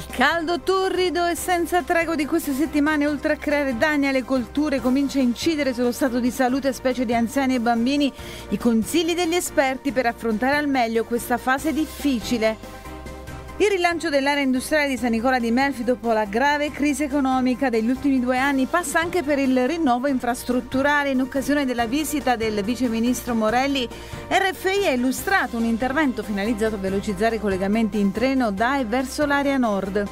Il caldo torrido e senza trago di queste settimane, oltre a creare danni alle colture, comincia a incidere sullo stato di salute, specie di anziani e bambini. I consigli degli esperti per affrontare al meglio questa fase difficile. Il rilancio dell'area industriale di San Nicola di Melfi dopo la grave crisi economica degli ultimi due anni passa anche per il rinnovo infrastrutturale. In occasione della visita del viceministro Morelli, RFI ha illustrato un intervento finalizzato a velocizzare i collegamenti in treno da e verso l'area nord.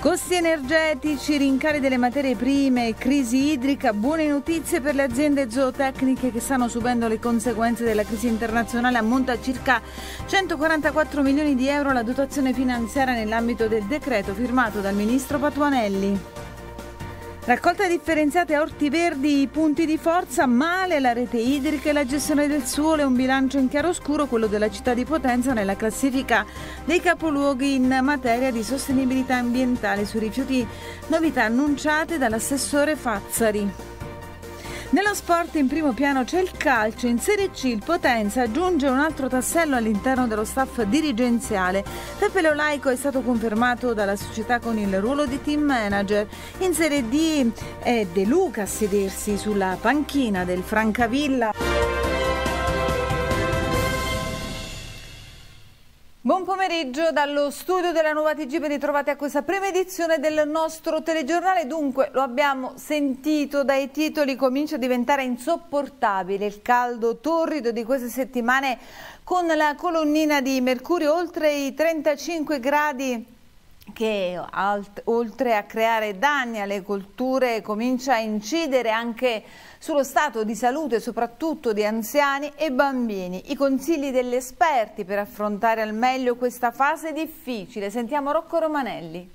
Costi energetici, rincari delle materie prime, crisi idrica, buone notizie per le aziende zootecniche che stanno subendo le conseguenze della crisi internazionale ammonta a circa 144 milioni di euro la dotazione finanziaria nell'ambito del decreto firmato dal ministro Patuanelli. Raccolta differenziata e orti verdi, punti di forza, male la rete idrica e la gestione del suolo, un bilancio in chiaroscuro, quello della città di Potenza nella classifica dei capoluoghi in materia di sostenibilità ambientale sui rifiuti, novità annunciate dall'assessore Fazzari. Nello sport in primo piano c'è il calcio, in Serie C il Potenza aggiunge un altro tassello all'interno dello staff dirigenziale. Peppe Leolaico è stato confermato dalla società con il ruolo di team manager. In Serie D è De Luca a sedersi sulla panchina del Francavilla. Buon pomeriggio dallo studio della Nuova TG ben ritrovati a questa prima edizione del nostro telegiornale. Dunque, lo abbiamo sentito dai titoli, comincia a diventare insopportabile il caldo torrido di queste settimane con la colonnina di mercurio oltre i 35 gradi che oltre a creare danni alle colture comincia a incidere anche sullo stato di salute soprattutto di anziani e bambini. I consigli degli esperti per affrontare al meglio questa fase difficile. Sentiamo Rocco Romanelli.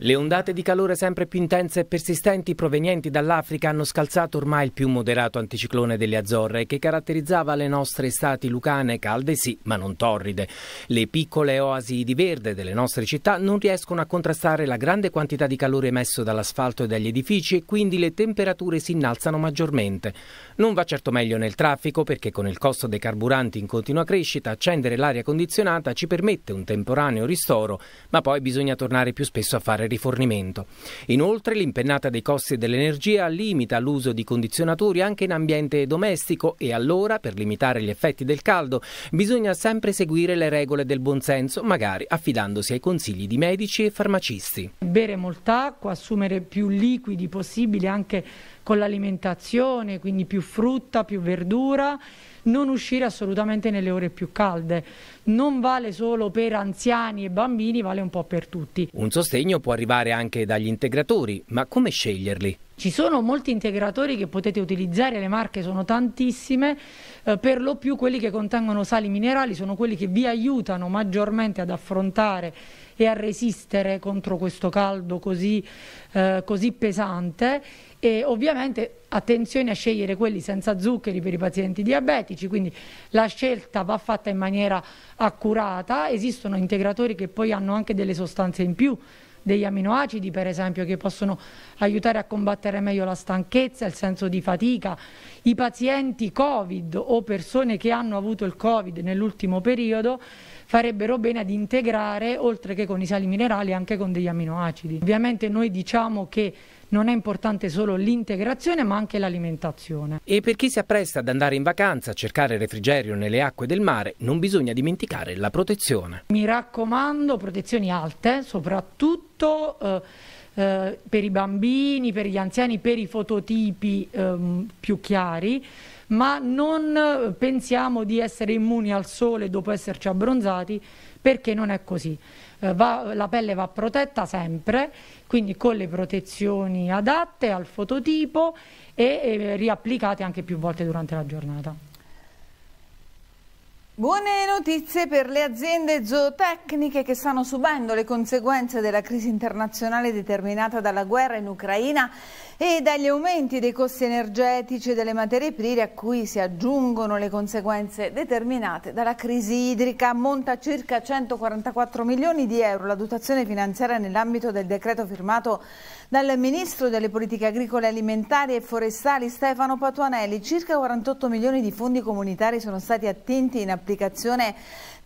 Le ondate di calore sempre più intense e persistenti provenienti dall'Africa hanno scalzato ormai il più moderato anticiclone delle Azzorre che caratterizzava le nostre estati lucane calde sì, ma non torride. Le piccole oasi di verde delle nostre città non riescono a contrastare la grande quantità di calore emesso dall'asfalto e dagli edifici e quindi le temperature si innalzano maggiormente. Non va certo meglio nel traffico perché con il costo dei carburanti in continua crescita accendere l'aria condizionata ci permette un temporaneo ristoro, ma poi bisogna tornare più spesso a fare rifornimento. Inoltre l'impennata dei costi dell'energia limita l'uso di condizionatori anche in ambiente domestico e allora, per limitare gli effetti del caldo, bisogna sempre seguire le regole del buonsenso, magari affidandosi ai consigli di medici e farmacisti. Bere molta acqua, assumere più liquidi possibile anche con l'alimentazione, quindi più frutta, più verdura, non uscire assolutamente nelle ore più calde. Non vale solo per anziani e bambini, vale un po' per tutti. Un sostegno può arrivare anche dagli integratori, ma come sceglierli? Ci sono molti integratori che potete utilizzare, le marche sono tantissime, eh, per lo più quelli che contengono sali minerali sono quelli che vi aiutano maggiormente ad affrontare e a resistere contro questo caldo così, eh, così pesante e ovviamente attenzione a scegliere quelli senza zuccheri per i pazienti diabetici, quindi la scelta va fatta in maniera accurata, esistono integratori che poi hanno anche delle sostanze in più degli aminoacidi per esempio che possono aiutare a combattere meglio la stanchezza, il senso di fatica. I pazienti Covid o persone che hanno avuto il Covid nell'ultimo periodo farebbero bene ad integrare oltre che con i sali minerali anche con degli aminoacidi. Ovviamente noi diciamo che non è importante solo l'integrazione ma anche l'alimentazione. E per chi si appresta ad andare in vacanza a cercare refrigerio nelle acque del mare non bisogna dimenticare la protezione. Mi raccomando protezioni alte soprattutto tutto eh, eh, per i bambini, per gli anziani, per i fototipi ehm, più chiari, ma non pensiamo di essere immuni al sole dopo esserci abbronzati perché non è così. Eh, va, la pelle va protetta sempre, quindi con le protezioni adatte al fototipo e, e eh, riapplicate anche più volte durante la giornata. Buone notizie per le aziende zootecniche che stanno subendo le conseguenze della crisi internazionale determinata dalla guerra in Ucraina e dagli aumenti dei costi energetici e delle materie prime a cui si aggiungono le conseguenze determinate dalla crisi idrica monta a circa 144 milioni di euro la dotazione finanziaria nell'ambito del decreto firmato dal Ministro delle Politiche Agricole Alimentari e Forestali Stefano Patuanelli. Circa 48 milioni di fondi comunitari sono stati attinti in applicazione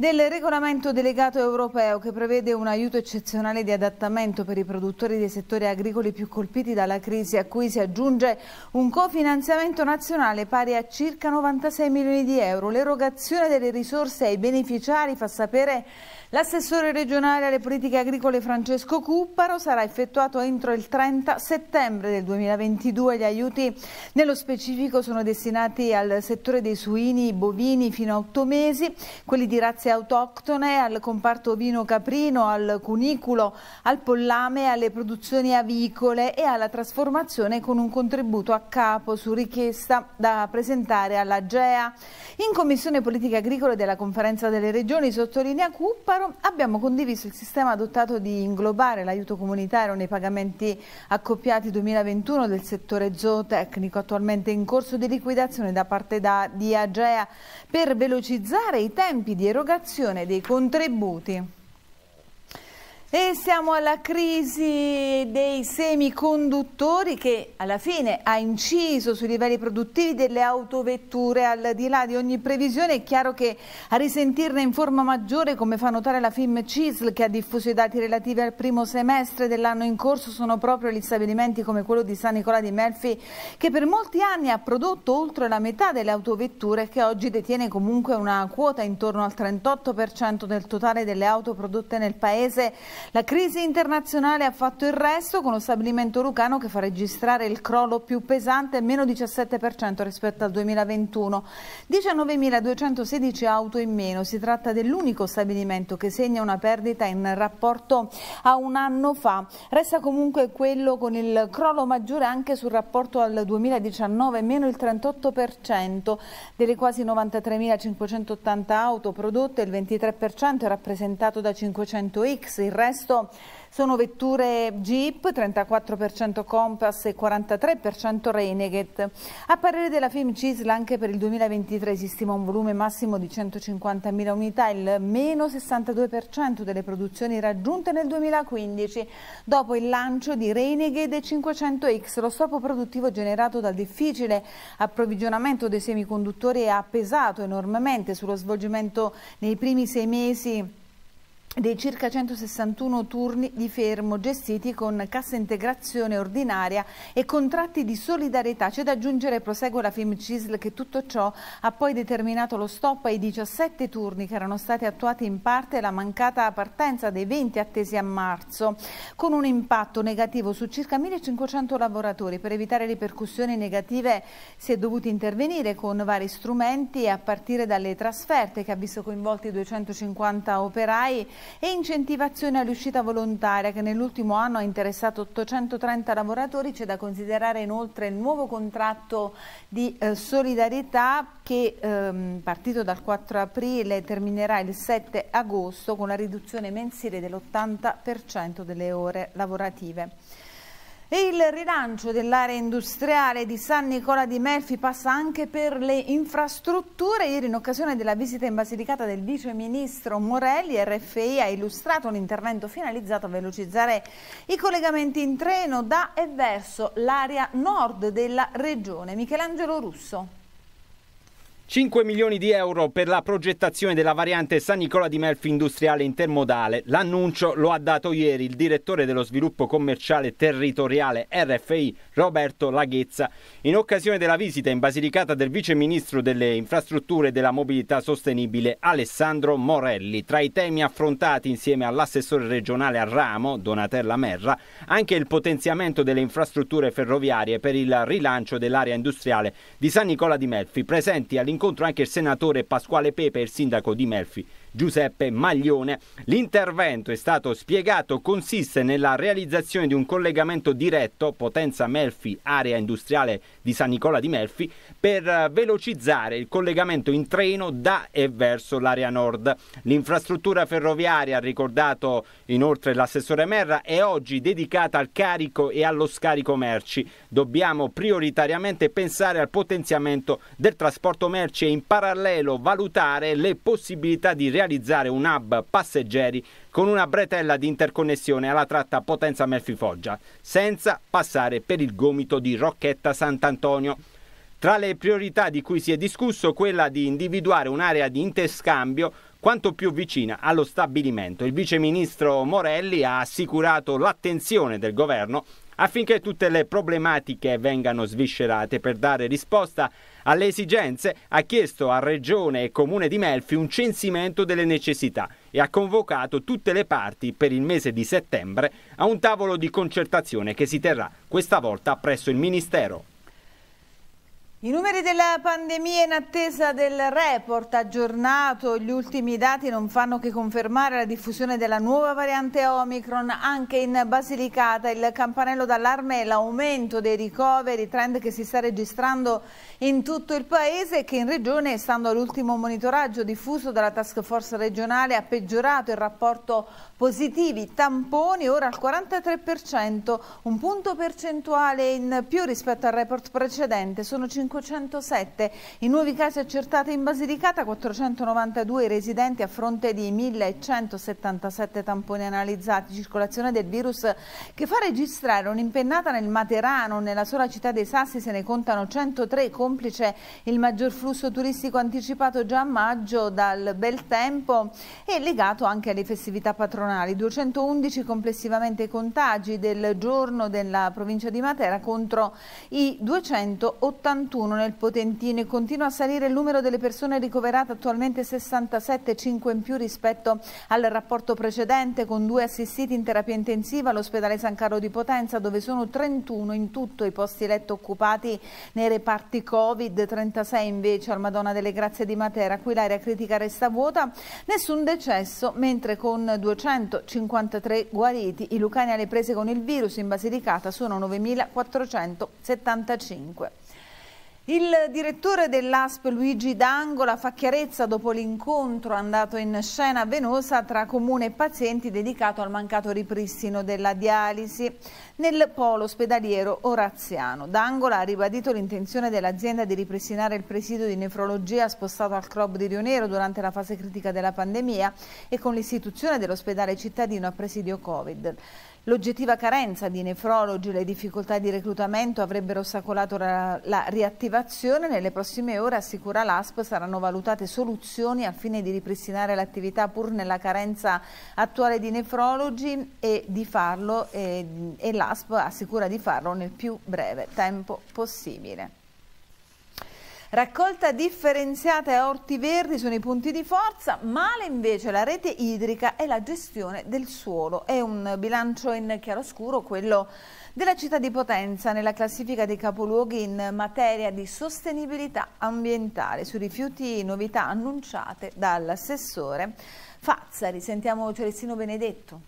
del regolamento delegato europeo che prevede un aiuto eccezionale di adattamento per i produttori dei settori agricoli più colpiti dalla crisi a cui si aggiunge un cofinanziamento nazionale pari a circa 96 milioni di euro. L'erogazione delle risorse ai beneficiari fa sapere L'assessore regionale alle politiche agricole Francesco Cupparo sarà effettuato entro il 30 settembre del 2022. Gli aiuti nello specifico sono destinati al settore dei suini, bovini fino a otto mesi, quelli di razze autoctone, al comparto vino caprino, al cuniculo, al pollame, alle produzioni avicole e alla trasformazione con un contributo a capo su richiesta da presentare alla GEA. In Commissione Politiche Agricole della Conferenza delle Regioni sottolinea Cupparo Decaro, abbiamo condiviso il sistema adottato di inglobare l'aiuto comunitario nei pagamenti accoppiati 2021 del settore zootecnico attualmente in corso di liquidazione da parte da, di Agea per velocizzare i tempi di erogazione dei contributi. E siamo alla crisi dei semiconduttori che alla fine ha inciso sui livelli produttivi delle autovetture al di là di ogni previsione. È chiaro che a risentirne in forma maggiore, come fa notare la FIM CISL che ha diffuso i dati relativi al primo semestre dell'anno in corso, sono proprio gli stabilimenti come quello di San Nicola di Melfi che per molti anni ha prodotto oltre la metà delle autovetture che oggi detiene comunque una quota intorno al 38% del totale delle auto prodotte nel Paese la crisi internazionale ha fatto il resto con lo stabilimento lucano che fa registrare il crollo più pesante, meno 17% rispetto al 2021. 19.216 auto in meno, si tratta dell'unico stabilimento che segna una perdita in rapporto a un anno fa. Resta comunque quello con il crollo maggiore anche sul rapporto al 2019, meno il 38% delle quasi 93.580 auto prodotte, il 23% è rappresentato da 500X, il resto resto sono vetture Jeep, 34% Compass e 43% Renegade. A parere della FIM CISL anche per il 2023 si stima un volume massimo di 150.000 unità, il meno 62% delle produzioni raggiunte nel 2015, dopo il lancio di Renegade 500X. Lo scopo produttivo generato dal difficile approvvigionamento dei semiconduttori ha pesato enormemente sullo svolgimento nei primi sei mesi dei circa 161 turni di fermo gestiti con cassa integrazione ordinaria e contratti di solidarietà. C'è da aggiungere, prosegue la Film CISL, che tutto ciò ha poi determinato lo stop ai 17 turni che erano stati attuati in parte e la mancata partenza dei 20 attesi a marzo, con un impatto negativo su circa 1500 lavoratori. Per evitare ripercussioni negative si è dovuti intervenire con vari strumenti a partire dalle trasferte che ha visto coinvolti 250 operai e incentivazione all'uscita volontaria che nell'ultimo anno ha interessato 830 lavoratori. C'è da considerare inoltre il nuovo contratto di eh, solidarietà che ehm, partito dal 4 aprile terminerà il 7 agosto con la riduzione mensile dell'80% delle ore lavorative. Il rilancio dell'area industriale di San Nicola di Melfi passa anche per le infrastrutture. Ieri in occasione della visita in Basilicata del Vice Ministro Morelli, RFI ha illustrato un intervento finalizzato a velocizzare i collegamenti in treno da e verso l'area nord della regione. Michelangelo Russo. 5 milioni di euro per la progettazione della variante San Nicola di Melfi industriale intermodale. L'annuncio lo ha dato ieri il direttore dello sviluppo commerciale territoriale RFI Roberto Laghezza in occasione della visita in Basilicata del vice ministro delle infrastrutture e della mobilità sostenibile Alessandro Morelli. Tra i temi affrontati insieme all'assessore regionale a ramo Donatella Merra anche il potenziamento delle infrastrutture ferroviarie per il rilancio dell'area industriale di San Nicola di Melfi presenti all'interno incontro anche il senatore Pasquale Pepe e il sindaco di Melfi Giuseppe Maglione. L'intervento è stato spiegato consiste nella realizzazione di un collegamento diretto Potenza Melfi area industriale di San Nicola di Melfi per eh, velocizzare il collegamento in treno da e verso l'area nord. L'infrastruttura ferroviaria, ha ricordato inoltre l'assessore Merra, è oggi dedicata al carico e allo scarico merci. Dobbiamo prioritariamente pensare al potenziamento del trasporto merci e in parallelo valutare le possibilità di realizzazione realizzare un hub passeggeri con una bretella di interconnessione alla tratta Potenza-Melfi-Foggia, senza passare per il gomito di Rocchetta Sant'Antonio. Tra le priorità di cui si è discusso quella di individuare un'area di interscambio quanto più vicina allo stabilimento. Il viceministro Morelli ha assicurato l'attenzione del governo affinché tutte le problematiche vengano sviscerate per dare risposta alle esigenze, ha chiesto a Regione e Comune di Melfi un censimento delle necessità e ha convocato tutte le parti per il mese di settembre a un tavolo di concertazione che si terrà questa volta presso il Ministero. I numeri della pandemia in attesa del report aggiornato, gli ultimi dati non fanno che confermare la diffusione della nuova variante Omicron anche in Basilicata, il campanello d'allarme è l'aumento dei ricoveri, trend che si sta registrando in tutto il paese e che in regione, stando all'ultimo monitoraggio diffuso dalla task force regionale, ha peggiorato il rapporto positivi tamponi, ora al 43%, un punto percentuale in più rispetto al report precedente, sono 50 507 i nuovi casi accertati in Basilicata, 492 residenti a fronte di 1177 tamponi analizzati, circolazione del virus che fa registrare un'impennata nel Materano, nella sola città dei Sassi se ne contano 103, complice il maggior flusso turistico anticipato già a maggio dal bel tempo e legato anche alle festività patronali, 211 complessivamente contagi del giorno della provincia di Matera contro i 281 41 nel Potentino e continua a salire il numero delle persone ricoverate attualmente 67, 5 in più rispetto al rapporto precedente con due assistiti in terapia intensiva all'ospedale San Carlo di Potenza dove sono 31 in tutto i posti letto occupati nei reparti Covid, 36 invece al Madonna delle Grazie di Matera, qui l'area critica resta vuota, nessun decesso mentre con 253 guariti i lucani alle prese con il virus in Basilicata sono 9.475. Il direttore dell'ASP Luigi D'Angola fa chiarezza dopo l'incontro andato in scena Venosa tra comune e pazienti dedicato al mancato ripristino della dialisi nel polo ospedaliero Oraziano. D'Angola ha ribadito l'intenzione dell'azienda di ripristinare il presidio di nefrologia spostato al club di Rio Nero durante la fase critica della pandemia e con l'istituzione dell'ospedale cittadino a presidio Covid. L'oggettiva carenza di nefrologi e le difficoltà di reclutamento avrebbero ostacolato la, riattivazione. Nelle prossime ore, assicura l'ASP, saranno valutate soluzioni al fine di ripristinare l'attività pur nella carenza attuale di nefrologi e e, e l'ASP assicura di farlo nel più breve tempo possibile. Raccolta differenziata e orti verdi sono i punti di forza, male invece la rete idrica e la gestione del suolo. È un bilancio in chiaroscuro quello della città di Potenza nella classifica dei capoluoghi in materia di sostenibilità ambientale sui rifiuti novità annunciate dall'assessore Fazzari. Sentiamo Celestino Benedetto.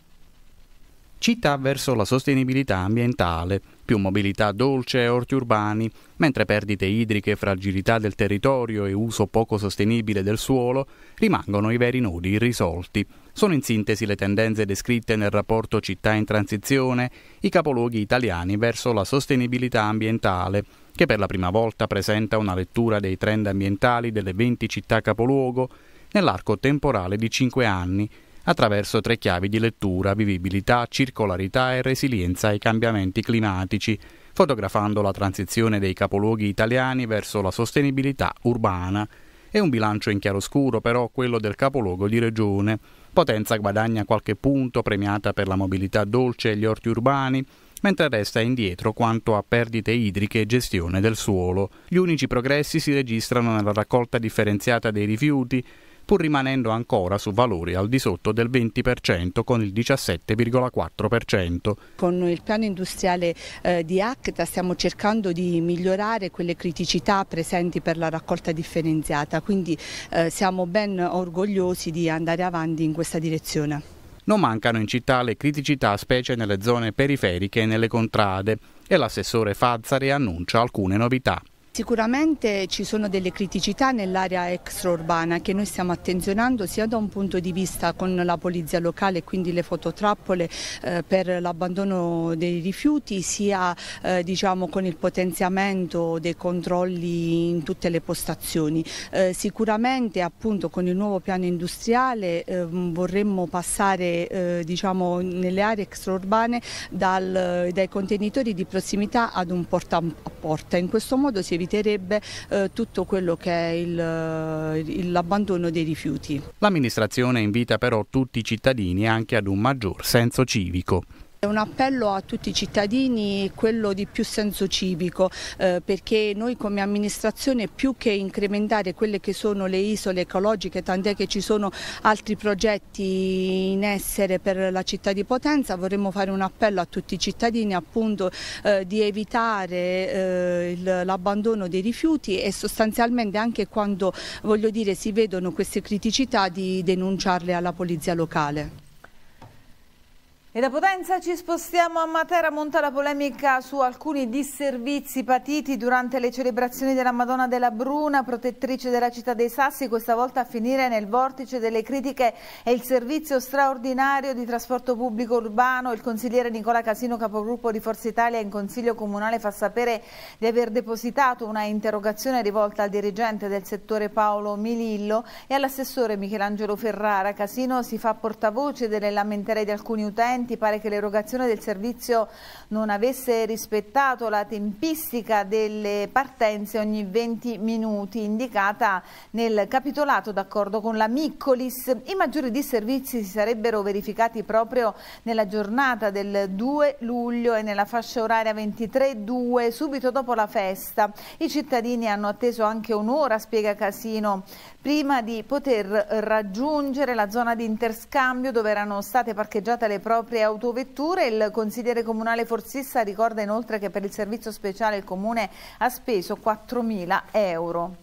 Città verso la sostenibilità ambientale più mobilità dolce e orti urbani, mentre perdite idriche, fragilità del territorio e uso poco sostenibile del suolo rimangono i veri nodi irrisolti. Sono in sintesi le tendenze descritte nel rapporto Città in transizione, i capoluoghi italiani verso la sostenibilità ambientale, che per la prima volta presenta una lettura dei trend ambientali delle 20 città capoluogo nell'arco temporale di 5 anni attraverso tre chiavi di lettura, vivibilità, circolarità e resilienza ai cambiamenti climatici, fotografando la transizione dei capoluoghi italiani verso la sostenibilità urbana. È un bilancio in chiaroscuro però quello del capoluogo di regione. Potenza guadagna qualche punto premiata per la mobilità dolce e gli orti urbani, mentre resta indietro quanto a perdite idriche e gestione del suolo. Gli unici progressi si registrano nella raccolta differenziata dei rifiuti, pur rimanendo ancora su valori al di sotto del 20% con il 17,4%. Con il piano industriale eh, di ACTA stiamo cercando di migliorare quelle criticità presenti per la raccolta differenziata, quindi eh, siamo ben orgogliosi di andare avanti in questa direzione. Non mancano in città le criticità, specie nelle zone periferiche e nelle contrade, e l'assessore Fazzari annuncia alcune novità. Sicuramente ci sono delle criticità nell'area extraurbana che noi stiamo attenzionando sia da un punto di vista con la polizia locale, quindi le fototrappole eh, per l'abbandono dei rifiuti, sia eh, diciamo, con il potenziamento dei controlli in tutte le postazioni. Eh, sicuramente appunto con il nuovo piano industriale ehm, vorremmo passare eh, diciamo, nelle aree extraurbane dal, dai contenitori di prossimità ad un porta porta. In questo modo si eviterebbe eh, tutto quello che è eh, l'abbandono dei rifiuti. L'amministrazione invita però tutti i cittadini anche ad un maggior senso civico. Un appello a tutti i cittadini è quello di più senso civico eh, perché noi come amministrazione più che incrementare quelle che sono le isole ecologiche tant'è che ci sono altri progetti in essere per la città di Potenza vorremmo fare un appello a tutti i cittadini appunto eh, di evitare eh, l'abbandono dei rifiuti e sostanzialmente anche quando voglio dire si vedono queste criticità di denunciarle alla polizia locale. E da Potenza ci spostiamo a Matera, monta la polemica su alcuni disservizi patiti durante le celebrazioni della Madonna della Bruna, protettrice della città dei Sassi, questa volta a finire nel vortice delle critiche è il servizio straordinario di trasporto pubblico urbano. Il consigliere Nicola Casino, capogruppo di Forza Italia in Consiglio Comunale, fa sapere di aver depositato una interrogazione rivolta al dirigente del settore Paolo Milillo e all'assessore Michelangelo Ferrara. Casino si fa portavoce delle lamentere di alcuni utenti utenti pare che l'erogazione del servizio non avesse rispettato la tempistica delle partenze ogni 20 minuti indicata nel capitolato d'accordo con la Miccolis. I maggiori disservizi si sarebbero verificati proprio nella giornata del 2 luglio e nella fascia oraria 23-2 subito dopo la festa. I cittadini hanno atteso anche un'ora, spiega Casino, prima di poter raggiungere la zona di interscambio dove erano state parcheggiate le proprie proprie autovetture. Il consigliere comunale Forzissa ricorda inoltre che per il servizio speciale il comune ha speso 4.000 euro.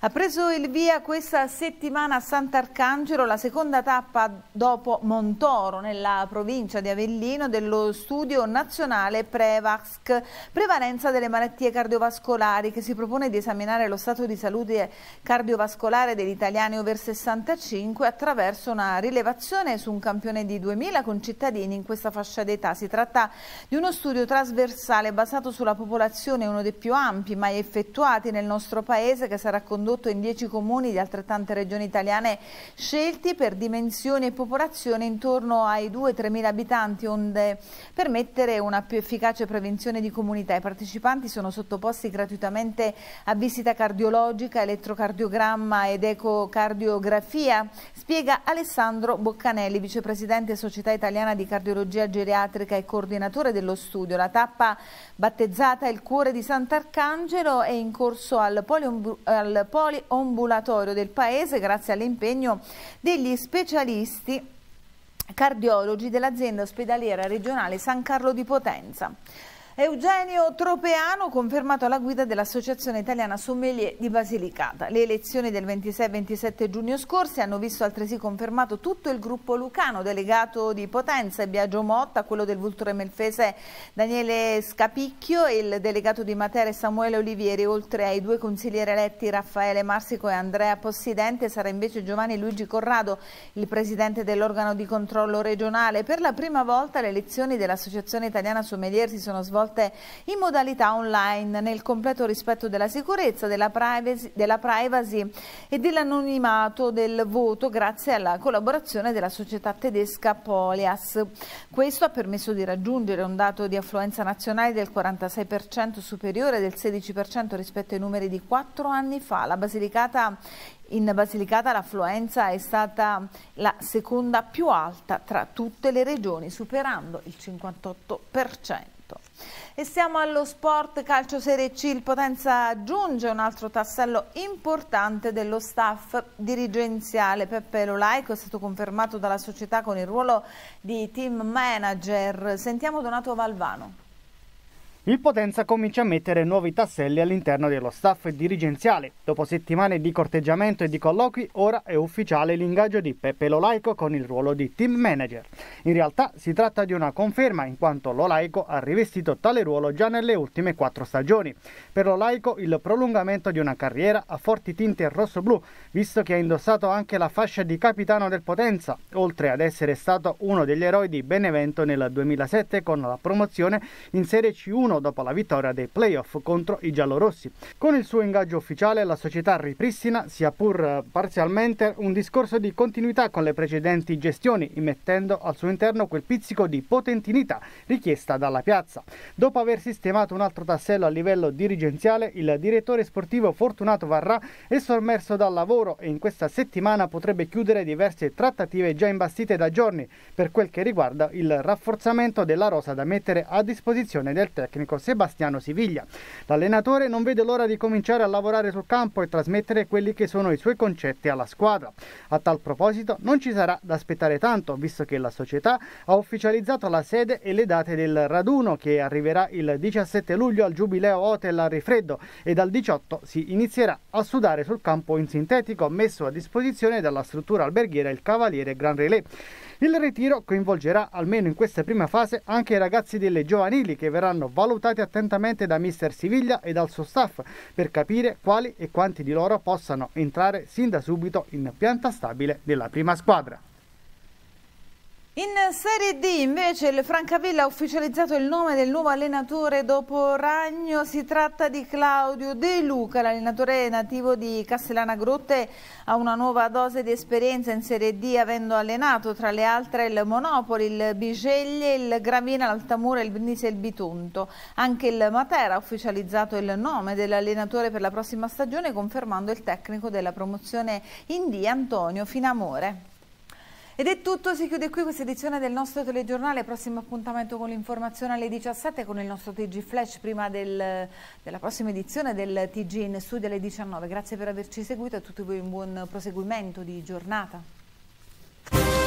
Ha preso il via questa settimana a Sant'Arcangelo la seconda tappa dopo Montoro nella provincia di Avellino dello studio nazionale Prevasc, prevalenza delle malattie cardiovascolari che si propone di esaminare lo stato di salute cardiovascolare degli italiani over 65 attraverso una rilevazione su un campione di 2000 concittadini in questa fascia d'età. Si tratta di uno studio trasversale basato sulla popolazione, uno dei più ampi mai effettuati nel nostro paese che sarà condotto condotto in 10 comuni di altrettante regioni italiane scelti per dimensioni e popolazione intorno ai 2-3 mila abitanti onde permettere una più efficace prevenzione di comunità. I partecipanti sono sottoposti gratuitamente a visita cardiologica, elettrocardiogramma ed ecocardiografia, spiega Alessandro Boccanelli, vicepresidente Società Italiana di Cardiologia Geriatrica e coordinatore dello studio. La tappa battezzata Il cuore di Sant'Arcangelo è in corso al Polo poliambulatorio del Paese grazie all'impegno degli specialisti cardiologi dell'azienda ospedaliera regionale San Carlo di Potenza. Eugenio Tropeano confermato alla guida dell'Associazione Italiana Sommelier di Basilicata. Le elezioni del 26-27 giugno scorsi hanno visto altresì confermato tutto il gruppo lucano, delegato di Potenza e Biagio Motta, quello del Vulture Melfese Daniele Scapicchio e il delegato di Matera Samuele Olivieri, oltre ai due consiglieri eletti Raffaele Marsico e Andrea Possidente, sarà invece Giovanni Luigi Corrado, il presidente dell'organo di controllo regionale. Per la prima volta le elezioni dell'Associazione Italiana Sommelier si sono svolte svolte in modalità online nel completo rispetto della sicurezza, della privacy, della privacy e dell'anonimato del voto grazie alla collaborazione della società tedesca Polias. Questo ha permesso di raggiungere un dato di affluenza nazionale del 46% superiore del 16% rispetto ai numeri di quattro anni fa. La Basilicata in Basilicata l'affluenza è stata la seconda più alta tra tutte le regioni, superando il 58%. E siamo allo sport calcio Serie C, il Potenza aggiunge un altro tassello importante dello staff dirigenziale. Peppe Lolaico è stato confermato dalla società con il ruolo di team manager. Sentiamo Donato Valvano. Il Potenza comincia a mettere nuovi tasselli all'interno dello staff dirigenziale. Dopo settimane di corteggiamento e di colloqui, ora è ufficiale l'ingaggio di Peppe Lolaico con il ruolo di team manager. In realtà si tratta di una conferma, in quanto Lolaico ha rivestito tale ruolo già nelle ultime quattro stagioni. Per Lolaico il prolungamento di una carriera a forti tinte rosso-blu, visto che ha indossato anche la fascia di capitano del Potenza, oltre ad essere stato uno degli eroi di Benevento nel 2007 con la promozione in Serie C1 giorno dopo la vittoria dei playoff contro i giallorossi. Con il suo ingaggio ufficiale la società ripristina, sia pur eh, parzialmente, un discorso di continuità con le precedenti gestioni, immettendo al suo interno quel pizzico di potentinità richiesta dalla piazza. Dopo aver sistemato un altro tassello a livello dirigenziale, il direttore sportivo Fortunato Varrà è sommerso dal lavoro e in questa settimana potrebbe chiudere diverse trattative già imbastite da giorni per quel che riguarda il rafforzamento della rosa da mettere a disposizione del tecnico tecnico Sebastiano Siviglia. L'allenatore non vede l'ora di cominciare a lavorare sul campo e trasmettere quelli che sono i suoi concetti alla squadra. A tal proposito non ci sarà da aspettare tanto, visto che la società ha ufficializzato la sede e le date del raduno che arriverà il 17 luglio al Giubileo Hotel a Rifreddo e dal 18 si inizierà a sudare sul campo in sintetico messo a disposizione dalla struttura alberghiera il Cavaliere Gran Relais. Il ritiro coinvolgerà almeno in questa prima fase anche i ragazzi delle giovanili che verranno valutati attentamente da mister Siviglia e dal suo staff per capire quali e quanti di loro possano entrare sin da subito in pianta stabile della prima squadra. In Serie D invece il Francavilla ha ufficializzato il nome del nuovo allenatore dopo Ragno, si tratta di Claudio De Luca, l'allenatore nativo di Castellana Grotte ha una nuova dose di esperienza in Serie D avendo allenato tra le altre il Monopoli, il Bigeglie, il Gravina, l'Altamura, il Brindisi e il Bitonto. Anche il Matera ha ufficializzato il nome dell'allenatore per la prossima stagione confermando il tecnico della promozione in D Antonio Finamore. Ed è tutto, si chiude qui questa edizione del nostro telegiornale, prossimo appuntamento con l'informazione alle 17 con il nostro TG Flash prima del, della prossima edizione del TG in studio alle 19. Grazie per averci seguito e a tutti voi un buon proseguimento di giornata.